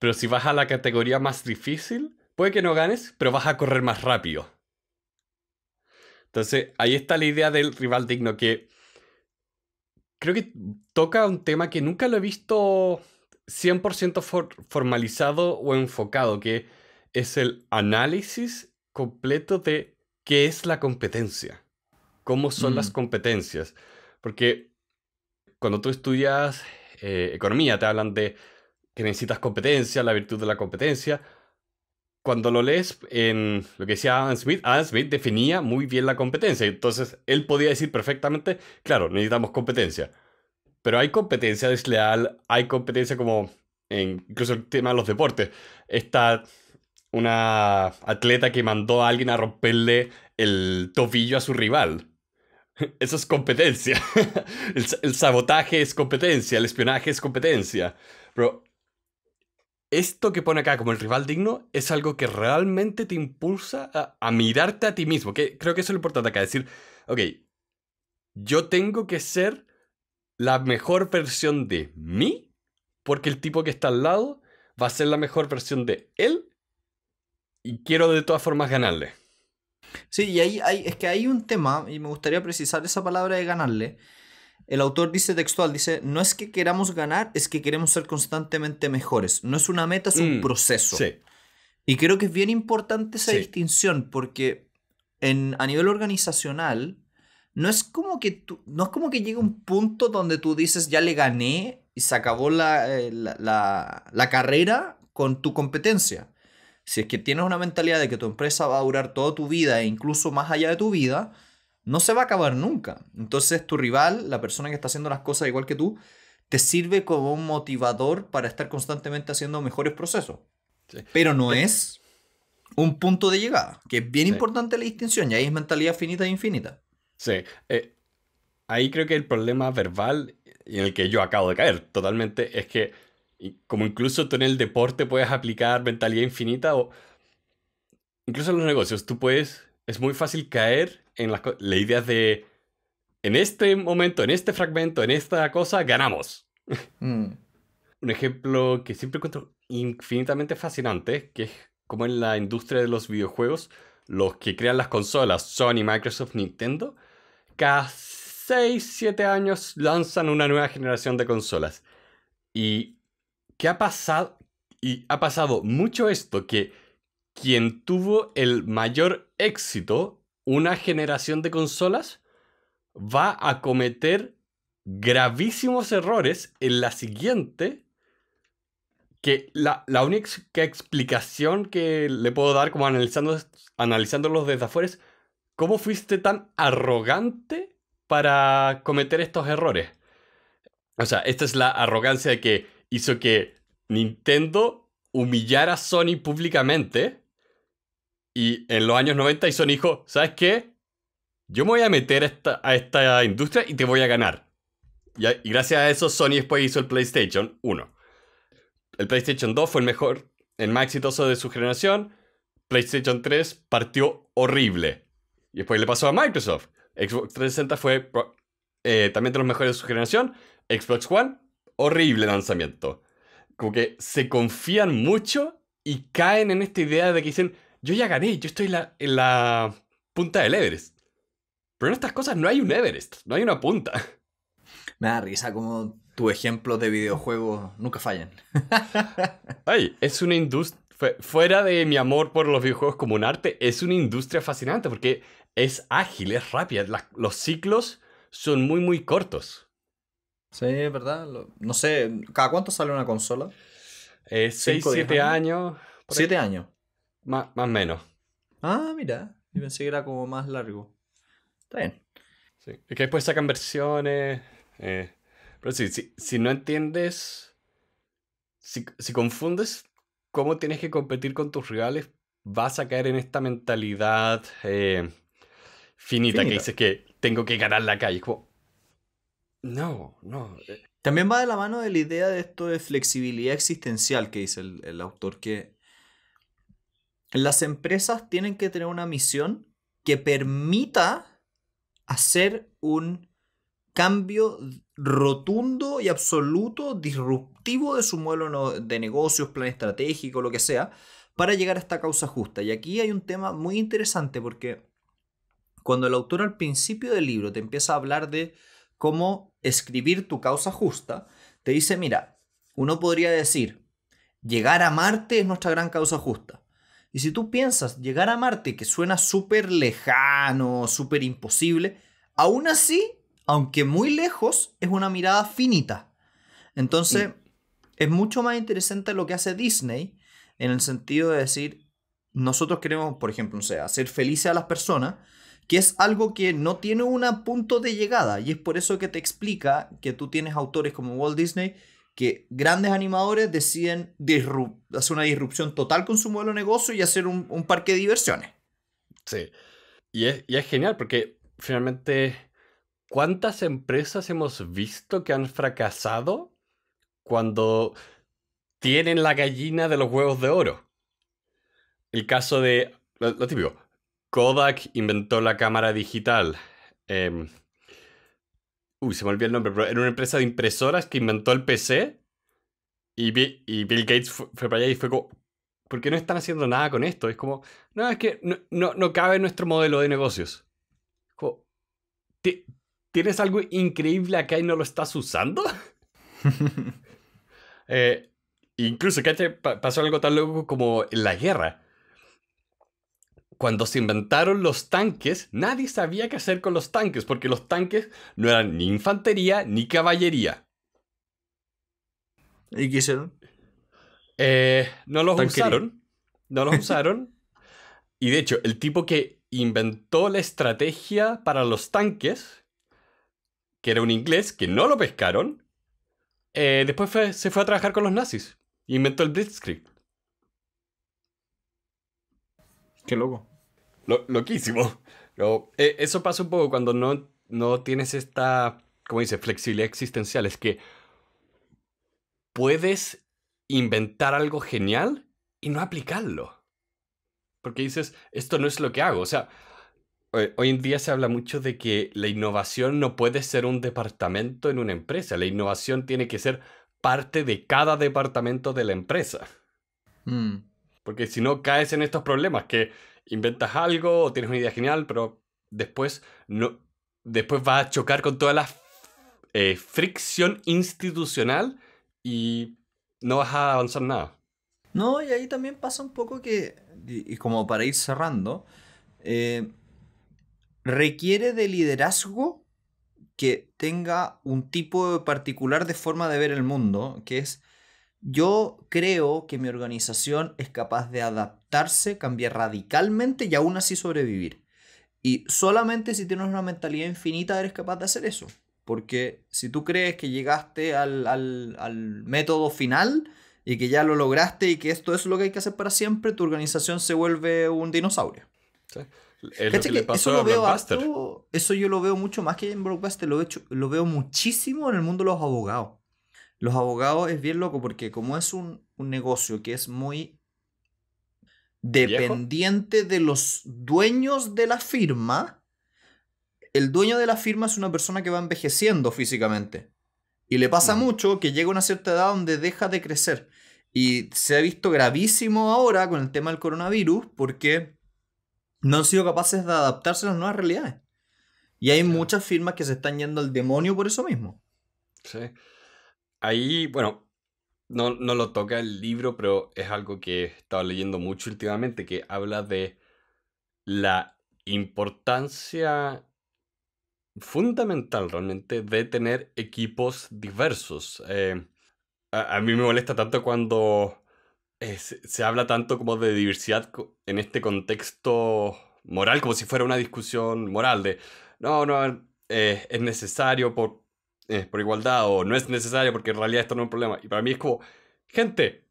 Pero si vas a la categoría más difícil, puede que no ganes, pero vas a correr más rápido. Entonces, ahí está la idea del rival digno, que creo que toca un tema que nunca lo he visto 100% formalizado o enfocado, que es el análisis completo de qué es la competencia, cómo son las mm. competencias. Porque cuando tú estudias eh, economía, te hablan de necesitas competencia, la virtud de la competencia. Cuando lo lees en lo que decía Adam Smith, Smith definía muy bien la competencia. Entonces, él podía decir perfectamente, claro, necesitamos competencia. Pero hay competencia desleal, hay competencia como en incluso el tema de los deportes. Está una atleta que mandó a alguien a romperle el tobillo a su rival. (laughs) Eso es competencia. (laughs) El, el, sabotaje es competencia, el espionaje es competencia. Pero esto que pone acá como el rival digno es algo que realmente te impulsa a, mirarte a ti mismo. Que creo que eso es lo importante acá, decir, ok, yo tengo que ser la mejor versión de mí, porque el tipo que está al lado va a ser la mejor versión de él, y quiero de todas formas ganarle. Sí, y ahí es que hay un tema, y me gustaría precisar esa palabra de ganarle, el autor dice textual, dice, no es que queramos ganar, es que queremos ser constantemente mejores. No es una meta, es un mm, proceso. Y creo que es bien importante esa distinción porque en, a nivel organizacional, no es como que tú, no es como que llegue un punto donde tú dices, ya le gané y se acabó eh, la, la carrera con tu competencia. Si es que tienes una mentalidad de que tu empresa va a durar toda tu vida e incluso más allá de tu vida, no se va a acabar nunca. Entonces tu rival, la persona que está haciendo las cosas igual que tú, te sirve como un motivador para estar constantemente haciendo mejores procesos. Pero no es un punto de llegada, que es bien importante la distinción, y ahí es mentalidad finita e infinita. Sí, eh, ahí creo que el problema verbal en el que yo acabo de caer totalmente es que como incluso tú en el deporte puedes aplicar mentalidad infinita o incluso en los negocios tú puedes es muy fácil caer en la idea de, en este momento, en este fragmento, en esta cosa, ganamos. Mm. Un ejemplo que siempre encuentro infinitamente fascinante, que es como en la industria de los videojuegos, los que crean las consolas, Sony, Microsoft, Nintendo, cada 6, 7 años lanzan una nueva generación de consolas. ¿Y qué ha pasado? Y ha pasado mucho esto que quien tuvo el mayor éxito una generación de consolas va a cometer gravísimos errores en la siguiente que la, única explicación que le puedo dar como analizando, analizándolos desde afuera es cómo fuiste tan arrogante para cometer estos errores. O sea, esta es la arrogancia que hizo que Nintendo humillara a Sony públicamente y en los años 90 y son dijo, ¿sabes qué? Yo me voy a meter a esta, industria y te voy a ganar. Y, gracias a eso Sony después hizo el PlayStation 1. El PlayStation 2 fue el mejor, el más exitoso de su generación. PlayStation 3 partió horrible. Y después le pasó a Microsoft. Xbox 360 fue eh, también de los mejores de su generación. Xbox One, horrible lanzamiento. Como que se confían mucho y caen en esta idea de que dicen, yo ya gané, yo estoy en la punta del Everest. Pero en estas cosas no hay un Everest, no hay una punta. Me da risa como tu ejemplo de videojuegos nunca fallan. (laughs) Ay, es una industria. Fuera de mi amor por los videojuegos como un arte, es una industria fascinante porque es ágil, es rápida. los ciclos son muy, muy cortos. Sí, ¿verdad? no sé, ¿cada cuánto sale una consola? 6, eh, años. Siete años más o menos. Ah, mira. Yo pensé que era como más largo. Está bien. Sí. Es que después sacan versiones. Eh, pero sí, si, no entiendes. Si, confundes cómo tienes que competir con tus rivales, vas a caer en esta mentalidad eh, finita, que dices que tengo que ganar la calle. No, no. También va de la mano de la idea de esto de flexibilidad existencial que dice el, el autor, que las empresas tienen que tener una misión que permita hacer un cambio rotundo y absoluto, disruptivo de su modelo de negocios, plan estratégico, lo que sea, para llegar a esta causa justa. Y aquí hay un tema muy interesante porque cuando el autor al principio del libro te empieza a hablar de cómo escribir tu causa justa, te dice, mira, uno podría decir, llegar a Marte es nuestra gran causa justa. Y si tú piensas llegar a Marte, que suena súper lejano, súper imposible, aún así, aunque muy lejos, es una mirada finita. Entonces, es mucho más interesante lo que hace Disney en el sentido de decir, nosotros queremos, por ejemplo, no sea, hacer felices a las personas, que es algo que no tiene un punto de llegada. Y es por eso que te explica que tú tienes autores como Walt Disney que grandes animadores deciden hacer una disrupción total con su modelo de negocio y hacer un, parque de diversiones. Sí. Y es, genial porque finalmente, ¿cuántas empresas hemos visto que han fracasado cuando tienen la gallina de los huevos de oro? El caso de, lo, lo típico, Kodak inventó la cámara digital. Eh, Uy, se me olvidó el nombre, pero era una empresa de impresoras que inventó el PC. Y, Bill, Gates fue, para allá y fue como, ¿por qué no están haciendo nada con esto? Es como, no, es que no, cabe en nuestro modelo de negocios. Como, ¿tienes algo increíble acá y no lo estás usando? (laughs) (laughs) Eh, incluso, incluso, te pasó algo tan loco como la guerra cuando se inventaron los tanques, nadie sabía qué hacer con los tanques, porque los tanques no eran ni infantería ni caballería. ¿Y qué hicieron? Eh, no los usaron. No los usaron. y de hecho, el tipo que inventó la estrategia para los tanques, que era un inglés, que no lo pescaron, eh, después se fue a trabajar con los nazis. Inventó el Blitzkrieg. Qué loco loquísimo. Eh, eso pasa un poco cuando no, no tienes esta, como dice, flexibilidad existencial. Es que puedes inventar algo genial y no aplicarlo. Porque dices, esto no es lo que hago. O sea, eh, hoy, en día se habla mucho de que la innovación no puede ser un departamento en una empresa. La innovación tiene que ser parte de cada departamento de la empresa. Mm. Porque si no, caes en estos problemas que inventas algo o tienes una idea genial, pero después no. Después va a chocar con toda la eh, fricción institucional y no vas a avanzar nada. No, y ahí también pasa un poco que, y, como para ir cerrando, eh, requiere de liderazgo que tenga un tipo particular de forma de ver el mundo, que es yo creo que mi organización es capaz de adaptarse, cambiar radicalmente y aún así sobrevivir. Y solamente si tienes una mentalidad infinita eres capaz de hacer eso. Porque si tú crees que llegaste al, método final y que ya lo lograste y que esto es lo que hay que hacer para siempre, tu organización se vuelve un dinosaurio. pasó eso eso yo lo veo mucho más que en Blockbuster, lo, he lo veo muchísimo en el mundo de los abogados. Los abogados es bien loco porque como es un, negocio que es muy dependiente de los dueños de la firma, el dueño de la firma es una persona que va envejeciendo físicamente. Y le pasa mm. mucho que llega a una cierta edad donde deja de crecer. Y se ha visto gravísimo ahora con el tema del coronavirus porque no han sido capaces de adaptarse a las nuevas realidades. Y hay muchas firmas que se están yendo al demonio por eso mismo. Sí. Ahí, bueno, no, lo toca el libro, pero es algo que he estado leyendo mucho últimamente, que habla de la importancia fundamental realmente de tener equipos diversos. Eh, a, mí me molesta tanto cuando eh, se, habla tanto como de diversidad en este contexto moral, como si fuera una discusión moral de, no, no, eh, es necesario por, por igualdad o no es necesario porque en realidad esto no es un problema. Y para mí es como, gente,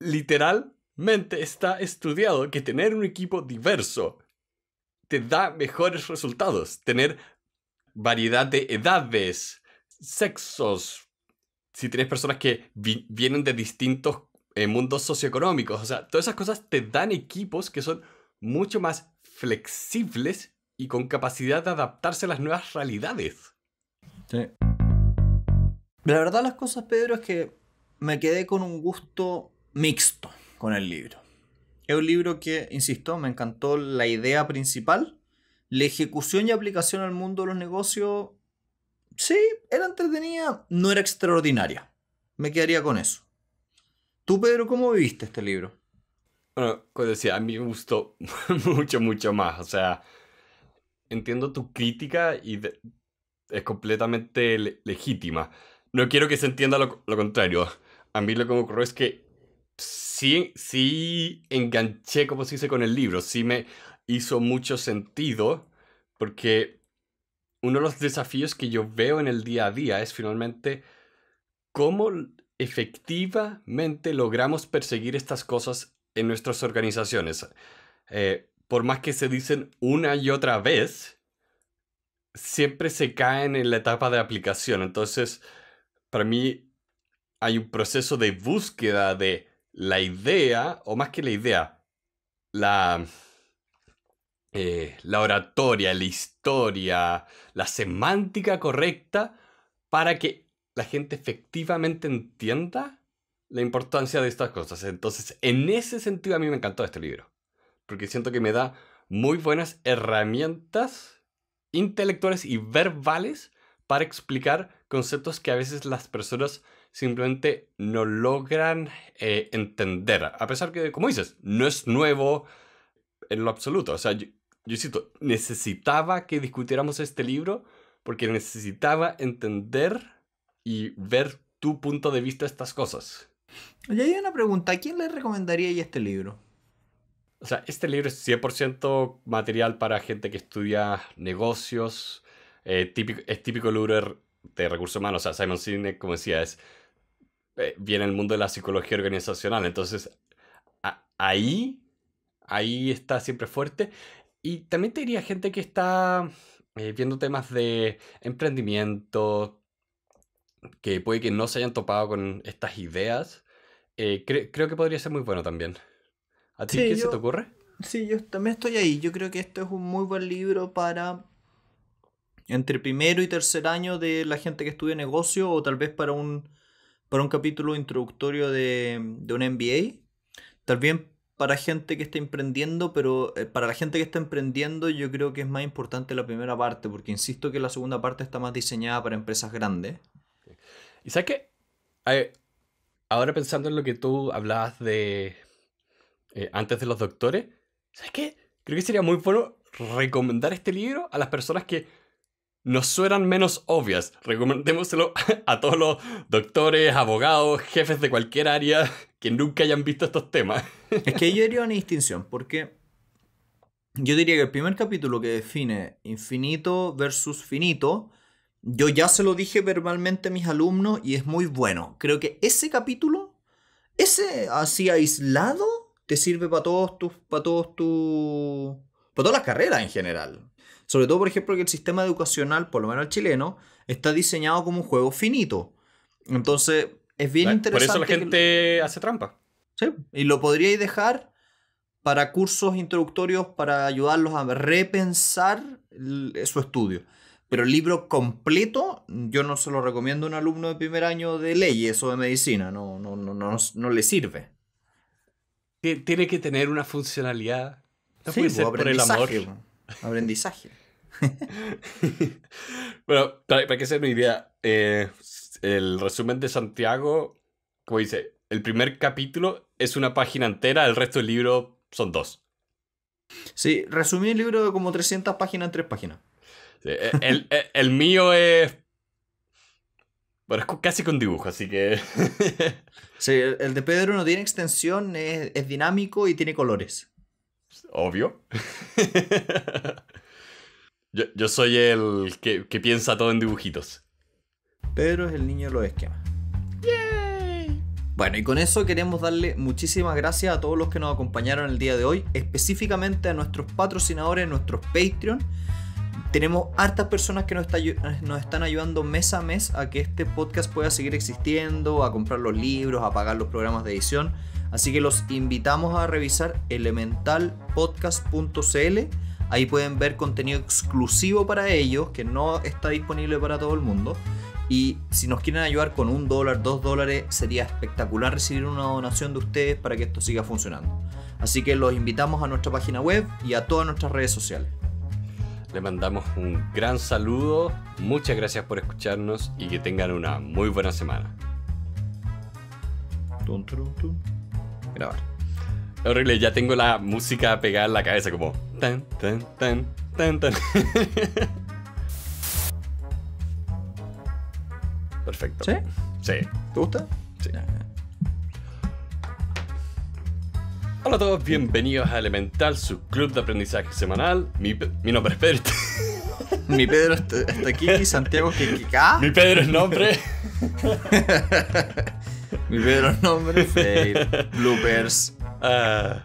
literalmente está estudiado que tener un equipo diverso te da mejores resultados. Tener variedad de edades, sexos, si tienes personas que vienen de distintos eh, mundos socioeconómicos, o sea, todas esas cosas te dan equipos que son mucho más flexibles y con capacidad de adaptarse a las nuevas realidades. Sí. La verdad las cosas, Pedro, es que me quedé con un gusto mixto con el libro. Es un libro que, insisto, me encantó la idea principal. La ejecución y aplicación al mundo de los negocios, sí, era entretenida, no era extraordinaria. Me quedaría con eso. Tú, Pedro, ¿cómo viviste este libro? Bueno, como decía, a mí me gustó (laughs) mucho, mucho más. O sea, entiendo tu crítica y de es completamente legítima. No quiero que se entienda lo, contrario. A mí lo que me ocurrió es que sí, sí enganché, como se dice, con el libro. Sí me hizo mucho sentido porque uno de los desafíos que yo veo en el día a día es finalmente cómo efectivamente logramos perseguir estas cosas en nuestras organizaciones. Eh, por más que se dicen una y otra vez, siempre se caen en la etapa de aplicación. Entonces, para mí hay un proceso de búsqueda de la idea, o más que la idea, la, eh, la oratoria, la historia, la semántica correcta para que la gente efectivamente entienda la importancia de estas cosas. Entonces, en ese sentido a mí me encantó este libro, porque siento que me da muy buenas herramientas intelectuales y verbales para explicar conceptos que a veces las personas simplemente no logran eh, entender. A pesar que, como dices, no es nuevo en lo absoluto. O sea, yo, necesitaba que discutiéramos este libro porque necesitaba entender y ver tu punto de vista estas cosas. Y hay una pregunta, ¿a quién le recomendaría este libro? O sea, este libro es 100% material para gente que estudia negocios. Eh, típico, es típico libro de, recursos humanos. O sea, Simon Sinek, como decía, es, eh, viene el mundo de la psicología organizacional. Entonces, ahí, ahí está siempre fuerte. Y también te diría gente que está eh, viendo temas de emprendimiento, que puede que no se hayan topado con estas ideas. creo que podría ser muy bueno también. ¿A ti qué se te ocurre? Sí, yo también estoy ahí. Yo creo que esto es un muy buen libro para entre primero y tercer año de la gente que estudia negocio o tal vez para un, para un capítulo introductorio de, un MBA. Tal vez para gente que está emprendiendo, pero eh, para la gente que está emprendiendo yo creo que es más importante la primera parte, porque insisto que la segunda parte está más diseñada para empresas grandes. Y sabes qué? Eh, ahora pensando en lo que tú hablabas de eh, antes de los doctores, ¿sabes qué? Creo que sería muy bueno recomendar este libro a las personas que nos suenan menos obvias. Recomendémoselo (laughs) a todos los doctores, abogados, jefes de cualquier área que nunca hayan visto estos temas. Es que yo haría una distinción, porque yo diría que el primer capítulo que define infinito versus finito, yo ya se lo dije verbalmente a mis alumnos y es muy bueno. Creo que ese capítulo, ese así aislado, te sirve para todos tus, para todos tus, para todas las carreras en general. Sobre todo, por ejemplo, que el sistema educacional, por lo menos el chileno, está diseñado como un juego finito. Entonces, es bien interesante. Por eso la gente hace trampa. Sí, y lo podríais dejar para cursos introductorios para ayudarlos a repensar su estudio. Pero el libro completo, yo no se lo recomiendo a un alumno de primer año de leyes o de medicina, no, no, no, no, no le sirve tiene que tener una funcionalidad. sí, Aprendizaje. (laughs) bueno, para, que sea mi idea, eh, el resumen de Santiago, como dice, el primer capítulo es una página entera, el resto del libro son dos. Sí, resumí el libro de como 300 páginas en tres páginas. E, e, el mío es bueno, es casi con dibujo, así que. (laughs) sí, el de Pedro no tiene extensión, es, dinámico y tiene colores. Obvio. (laughs) yo, soy el que, piensa todo en dibujitos. Pedro es el niño de los esquemas. ¡Yay! Bueno, y con eso queremos darle muchísimas gracias a todos los que nos acompañaron el día de hoy, específicamente a nuestros patrocinadores, nuestros Patreon tenemos hartas personas que eh, nos, están ayudando mes a mes a que este podcast pueda seguir existiendo, a comprar los libros, a pagar los programas de edición. Así que los invitamos a revisar elementalpodcast.cl. Ahí pueden ver contenido exclusivo para ellos, que no está disponible para todo el mundo. Y si nos quieren ayudar con un dólar, dos dólares, sería espectacular recibir una donación de ustedes para que esto siga funcionando. Así que los invitamos a nuestra página web y a todas nuestras redes sociales. Le mandamos un gran saludo, muchas gracias por escucharnos y que tengan una muy buena semana. Grabar. horrible, ya tengo la música pegada en la cabeza como tan, tan, tan, tan, tan. (laughs) Perfecto. ¿Sí? Sí. ¿Te gusta? Sí. Hola a todos, bienvenidos a Elemental, su club de aprendizaje semanal. Mi, nombre es Pedro. Mi Pedro está aquí, Santiago Kika. Mi Pedro es nombre. (laughs) mi Pedro es nombre, Fade, bloopers. Ah.